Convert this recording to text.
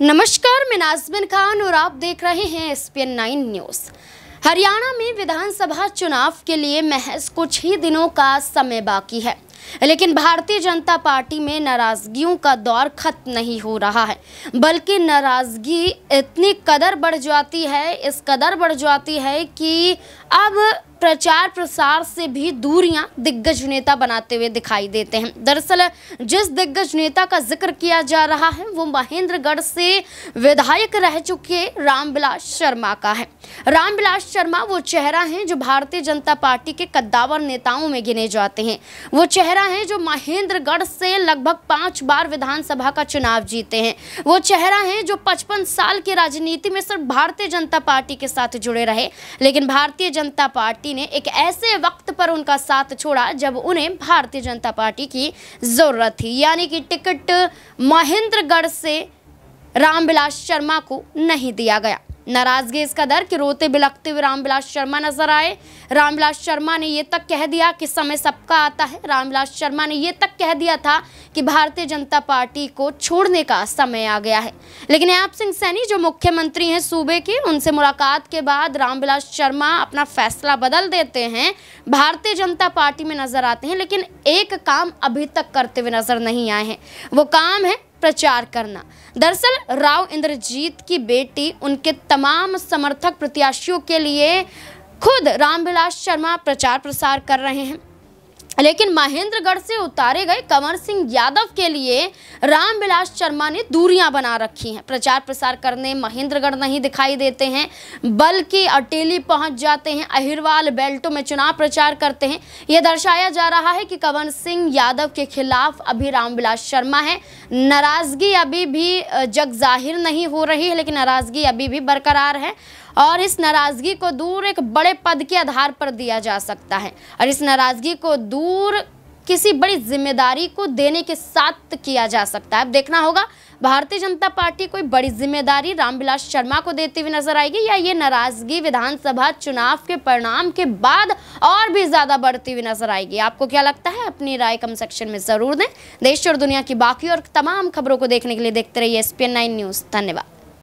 नमस्कार मैं नाजमिन खान और आप देख रहे हैं S P nine news Haryana में विधानसभा चुनाव के लिए महज कुछ ही दिनों का समय बाकी है लेकिन भारतीय जनता पार्टी में नाराजगियों का दौर खत्म नहीं हो रहा है बल्कि नाराजगी इतनी कदर बढ़ जाती है इस कदर बढ़ जाती है कि अब प्रचार प्रसार से भी दूरियां दिग्गज नेता बनाते हुए दिखाई देते हैं दरअसल जिस दिग्गज नेता का जिक्र किया जा रहा है वो महेंद्रगढ़ से विधायक रह चुके रामविलास शर्मा का है रामविलास शर्मा वो चेहरा हैं जो भारतीय जनता पार्टी के कद्दावर नेताओं में गिने जाते हैं वो चेहरा है जो महेंद्रगढ़ से लगभग पांच बार विधानसभा का चुनाव जीते हैं वो चेहरा है जो पचपन साल की राजनीति में सिर्फ भारतीय जनता पार्टी के साथ जुड़े रहे लेकिन भारतीय जनता पार्टी पार्टी ने एक ऐसे वक्त पर उनका साथ छोड़ा जब उन्हें भारतीय जनता पार्टी की जरूरत थी यानी कि टिकट महेंद्रगढ़ से रामविलास शर्मा को नहीं दिया गया नाराजगी इस कदर कि रोते बिलखते हुए रामविलास शर्मा नजर आए रामविलास शर्मा ने ये तक कह दिया कि समय सबका आता है रामविलास शर्मा ने ये तक कह दिया था कि भारतीय जनता पार्टी को छोड़ने का समय आ गया है लेकिन आप सिंह सैनी जो मुख्यमंत्री हैं सूबे के उनसे मुलाकात के बाद रामविलास शर्मा अपना फैसला बदल देते हैं भारतीय जनता पार्टी में नजर आते हैं लेकिन एक काम अभी तक करते हुए नजर नहीं आए हैं वो काम है प्रचार करना दरअसल राव इंद्रजीत की बेटी उनके तमाम समर्थक प्रत्याशियों के लिए खुद रामविलास शर्मा प्रचार प्रसार कर रहे हैं लेकिन महेंद्रगढ़ से उतारे गए कंवर सिंह यादव के लिए रामविलास शर्मा ने दूरियां बना रखी हैं प्रचार प्रसार करने महेंद्रगढ़ नहीं दिखाई देते हैं बल्कि अटेली पहुंच जाते हैं अहिरवाल बेल्टों में चुनाव प्रचार करते हैं यह दर्शाया जा रहा है कि कंवर सिंह यादव के खिलाफ अभी रामविलास शर्मा है नाराज़गी अभी भी जग जाहिर नहीं हो रही है लेकिन नाराज़गी अभी भी बरकरार है और इस नाराज़गी को दूर एक बड़े पद के आधार पर दिया जा सकता है और इस नाराज़गी को दूर दूर किसी बड़ी जिम्मेदारी को देने के साथ किया जा सकता है अब देखना होगा भारतीय जनता पार्टी कोई बड़ी जिम्मेदारी रामविलास शर्मा को देती हुई नजर आएगी या ये नाराजगी विधानसभा चुनाव के परिणाम के बाद और भी ज्यादा बढ़ती हुई नजर आएगी आपको क्या लगता है अपनी राय कम सेक्शन में जरूर दें देश और दुनिया की बाकी और तमाम खबरों को देखने के लिए देखते रहिए एस न्यूज धन्यवाद